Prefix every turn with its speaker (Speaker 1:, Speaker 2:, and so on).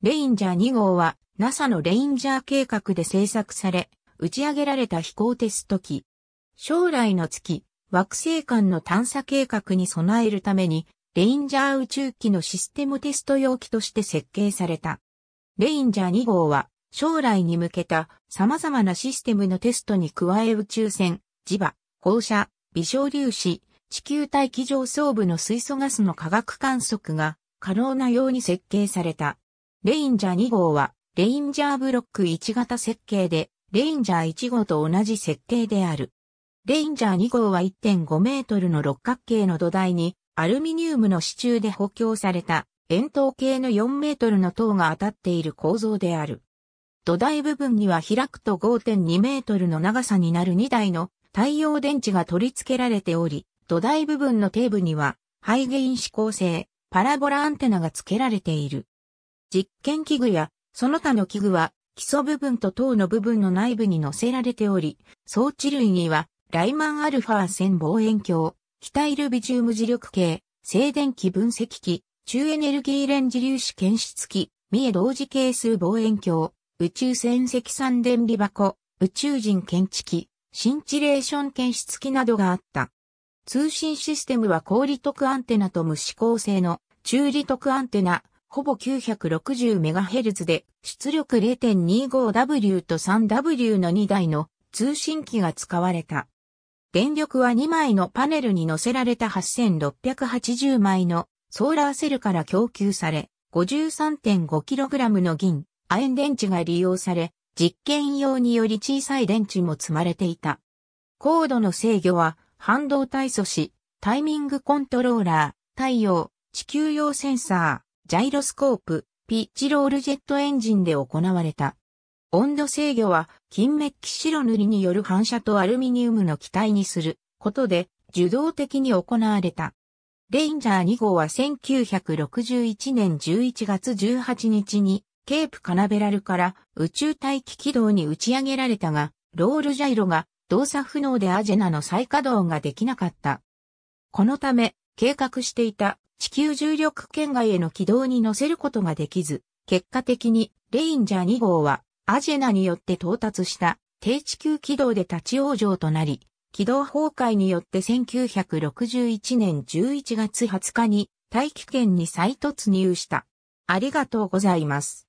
Speaker 1: レインジャー2号は NASA のレインジャー計画で製作され、打ち上げられた飛行テスト機。将来の月、惑星間の探査計画に備えるために、レインジャー宇宙機のシステムテスト容器として設計された。レインジャー2号は将来に向けた様々なシステムのテストに加え宇宙船、磁場、放射、微小粒子、地球大気上層部の水素ガスの化学観測が可能なように設計された。レインジャー2号は、レインジャーブロック1型設計で、レインジャー1号と同じ設計である。レインジャー2号は1.5メートルの六角形の土台に、アルミニウムの支柱で補強された、円筒形の4メートルの塔が当たっている構造である。土台部分には開くと5.2メートルの長さになる2台の太陽電池が取り付けられており、土台部分の底部には、ハイゲイン指向性、パラボラアンテナが付けられている。実験器具やその他の器具は基礎部分と塔の部分の内部に載せられており、装置類にはライマンアルファ線望遠鏡、機体ルビジウム磁力計、静電気分析器、中エネルギーレンジ粒子検出器、三重同時係数望遠鏡、宇宙船積算電離箱、宇宙人検知器、シンチレーション検出器などがあった。通信システムは高利得アンテナと無指向性の中利得アンテナ、ほぼ 960MHz で出力 0.25W と 3W の2台の通信機が使われた。電力は2枚のパネルに載せられた8680枚のソーラーセルから供給され、53.5kg の銀、亜鉛電池が利用され、実験用により小さい電池も積まれていた。高度の制御は、半導体素子、タイミングコントローラー、太陽、地球用センサー、ジャイロスコープ、ピッチロールジェットエンジンで行われた。温度制御は、金メッキ白塗りによる反射とアルミニウムの機体にすることで、受動的に行われた。レインジャー2号は1961年11月18日に、ケープカナベラルから宇宙大気軌道に打ち上げられたが、ロールジャイロが動作不能でアジェナの再稼働ができなかった。このため、計画していた地球重力圏外への軌道に乗せることができず、結果的にレインジャー2号はアジェナによって到達した低地球軌道で立ち往生となり、軌道崩壊によって1961年11月20日に大気圏に再突入した。ありがとうございます。